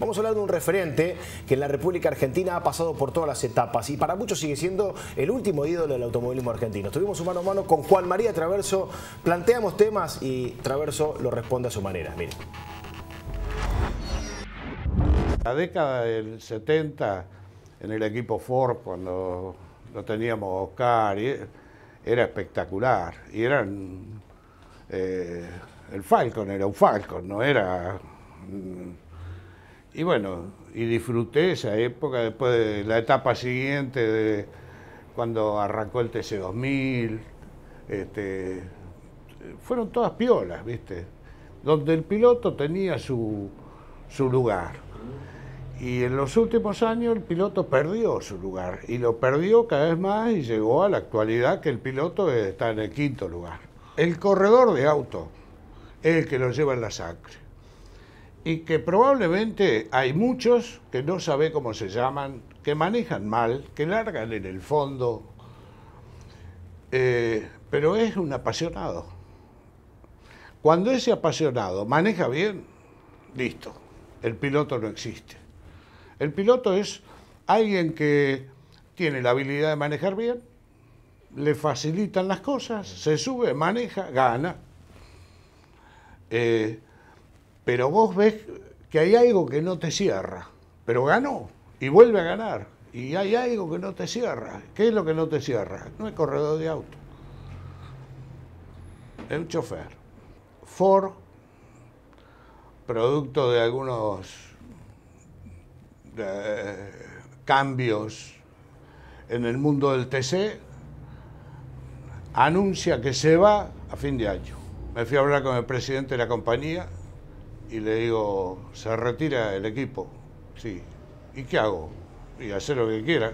Vamos a hablar de un referente que en la República Argentina ha pasado por todas las etapas y para muchos sigue siendo el último ídolo del automovilismo argentino. Estuvimos mano a mano con Juan María Traverso, planteamos temas y Traverso lo responde a su manera. La década del 70, en el equipo Ford, cuando lo teníamos Oscar, era espectacular. Y eran. Eh, el Falcon era un Falcon, no era. Mm, y bueno, y disfruté esa época, después de la etapa siguiente, de cuando arrancó el TC2000, este, fueron todas piolas, ¿viste? Donde el piloto tenía su, su lugar. Y en los últimos años el piloto perdió su lugar y lo perdió cada vez más y llegó a la actualidad que el piloto está en el quinto lugar. El corredor de auto es el que lo lleva en la sangre y que probablemente hay muchos que no sabe cómo se llaman, que manejan mal, que largan en el fondo, eh, pero es un apasionado. Cuando ese apasionado maneja bien, listo, el piloto no existe. El piloto es alguien que tiene la habilidad de manejar bien, le facilitan las cosas, se sube, maneja, gana. Eh, pero vos ves que hay algo que no te cierra, pero ganó y vuelve a ganar. Y hay algo que no te cierra. ¿Qué es lo que no te cierra? No es corredor de auto. Es un chofer. Ford, producto de algunos cambios en el mundo del TC, anuncia que se va a fin de año. Me fui a hablar con el presidente de la compañía y le digo, se retira el equipo. Sí. ¿Y qué hago? Y hacer lo que quiera.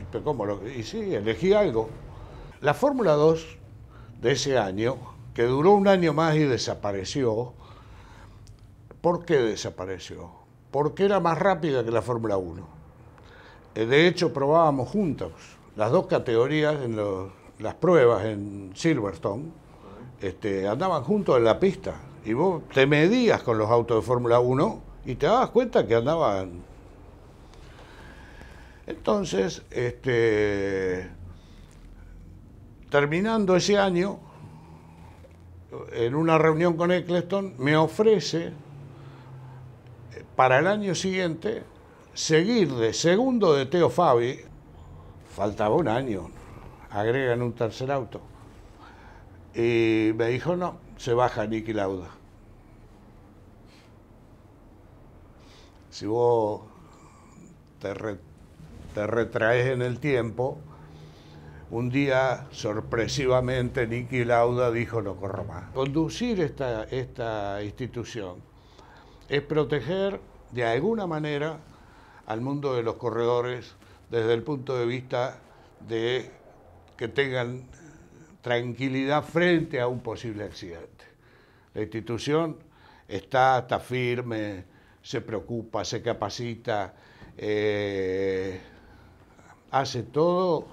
Y, y sí, elegí algo. La Fórmula 2 de ese año, que duró un año más y desapareció, ¿por qué desapareció? Porque era más rápida que la Fórmula 1. Eh, de hecho, probábamos juntos las dos categorías en las pruebas en Silverstone. Este, andaban juntos en la pista y vos te medías con los autos de Fórmula 1 y te dabas cuenta que andaban. Entonces, este, terminando ese año, en una reunión con Eccleston, me ofrece para el año siguiente seguir de segundo de Teo Fabi. Faltaba un año, agregan un tercer auto. Y me dijo, no, se baja Niki Lauda. Si vos te, retraes en el tiempo, un día, sorpresivamente, Niki Lauda dijo no corro más. Conducir esta institución es proteger de alguna manera al mundo de los corredores desde el punto de vista de que tengan tranquilidad frente a un posible accidente. La institución está, está firme, se preocupa, se capacita, eh, hace todo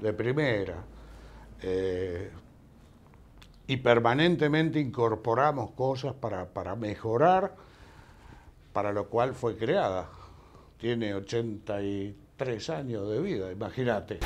de primera. Eh, y permanentemente incorporamos cosas para, para, mejorar, para lo cual fue creada. Tiene 83 años de vida, imagínate.